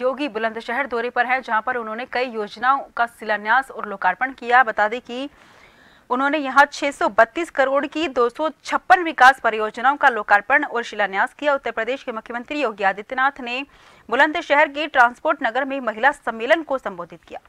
योगी बुलंदशहर दौरे पर है जहां पर उन्होंने कई योजनाओं का शिलान्यास और लोकार्पण किया बता दें कि उन्होंने यहां 632 करोड़ की दो विकास परियोजनाओं का लोकार्पण और शिलान्यास किया उत्तर प्रदेश के मुख्यमंत्री योगी आदित्यनाथ ने बुलंदशहर के ट्रांसपोर्ट नगर में महिला सम्मेलन को संबोधित किया